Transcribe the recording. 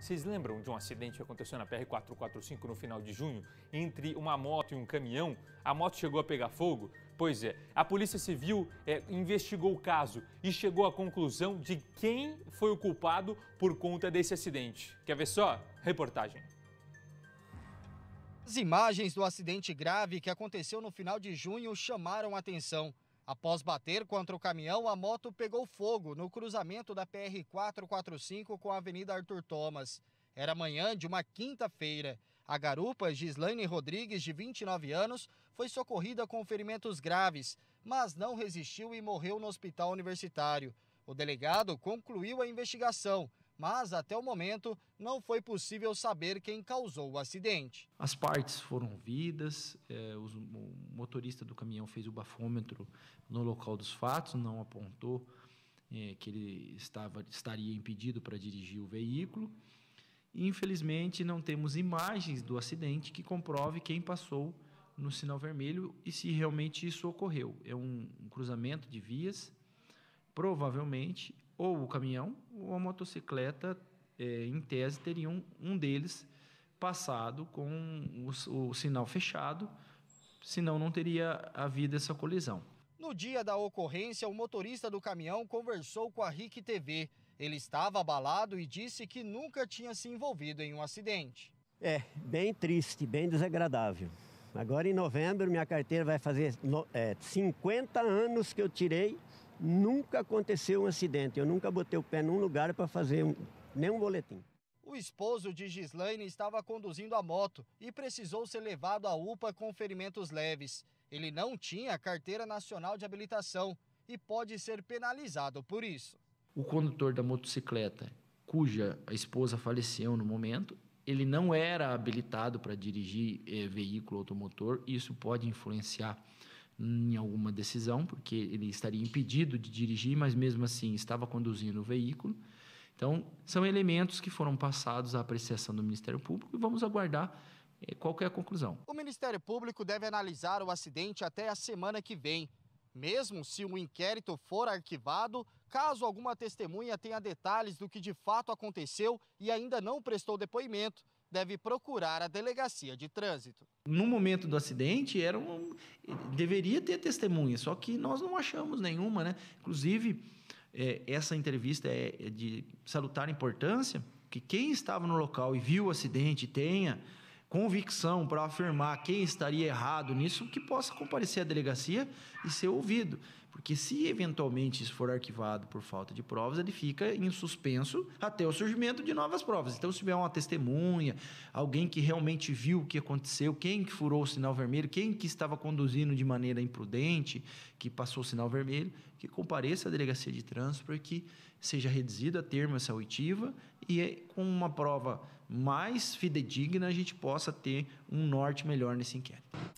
Vocês lembram de um acidente que aconteceu na PR-445 no final de junho? Entre uma moto e um caminhão, a moto chegou a pegar fogo? Pois é, a Polícia Civil é, investigou o caso e chegou à conclusão de quem foi o culpado por conta desse acidente. Quer ver só? Reportagem. As imagens do acidente grave que aconteceu no final de junho chamaram a atenção. Após bater contra o caminhão, a moto pegou fogo no cruzamento da PR-445 com a Avenida Arthur Thomas. Era manhã de uma quinta-feira. A garupa Gislaine Rodrigues, de 29 anos, foi socorrida com ferimentos graves, mas não resistiu e morreu no hospital universitário. O delegado concluiu a investigação mas até o momento não foi possível saber quem causou o acidente. As partes foram ouvidas, é, o motorista do caminhão fez o bafômetro no local dos fatos, não apontou é, que ele estava, estaria impedido para dirigir o veículo. Infelizmente, não temos imagens do acidente que comprove quem passou no sinal vermelho e se realmente isso ocorreu. É um, um cruzamento de vias provavelmente ou o caminhão ou a motocicleta, é, em tese, teriam um deles passado com o, o sinal fechado, senão não teria havido essa colisão. No dia da ocorrência, o motorista do caminhão conversou com a RIC TV. Ele estava abalado e disse que nunca tinha se envolvido em um acidente. É, bem triste, bem desagradável. Agora em novembro, minha carteira vai fazer é, 50 anos que eu tirei Nunca aconteceu um acidente, eu nunca botei o pé num lugar para fazer um, nenhum boletim. O esposo de Gislaine estava conduzindo a moto e precisou ser levado à UPA com ferimentos leves. Ele não tinha carteira nacional de habilitação e pode ser penalizado por isso. O condutor da motocicleta, cuja esposa faleceu no momento, ele não era habilitado para dirigir eh, veículo automotor, isso pode influenciar em alguma decisão, porque ele estaria impedido de dirigir, mas mesmo assim estava conduzindo o veículo. Então, são elementos que foram passados à apreciação do Ministério Público e vamos aguardar eh, qual é a conclusão. O Ministério Público deve analisar o acidente até a semana que vem mesmo se o um inquérito for arquivado, caso alguma testemunha tenha detalhes do que de fato aconteceu e ainda não prestou depoimento, deve procurar a delegacia de trânsito. No momento do acidente, era um... deveria ter testemunha, só que nós não achamos nenhuma, né? Inclusive, é, essa entrevista é, é de salutar importância, que quem estava no local e viu o acidente tenha convicção para afirmar quem estaria errado nisso, que possa comparecer à delegacia e ser ouvido. Porque se eventualmente isso for arquivado por falta de provas, ele fica em suspenso até o surgimento de novas provas. Então, se tiver uma testemunha, alguém que realmente viu o que aconteceu, quem que furou o sinal vermelho, quem que estava conduzindo de maneira imprudente, que passou o sinal vermelho, que compareça à delegacia de trânsito para que seja reduzida a termo essa oitiva e é com uma prova mais fidedigna a gente possa ter um norte melhor nesse inquérito.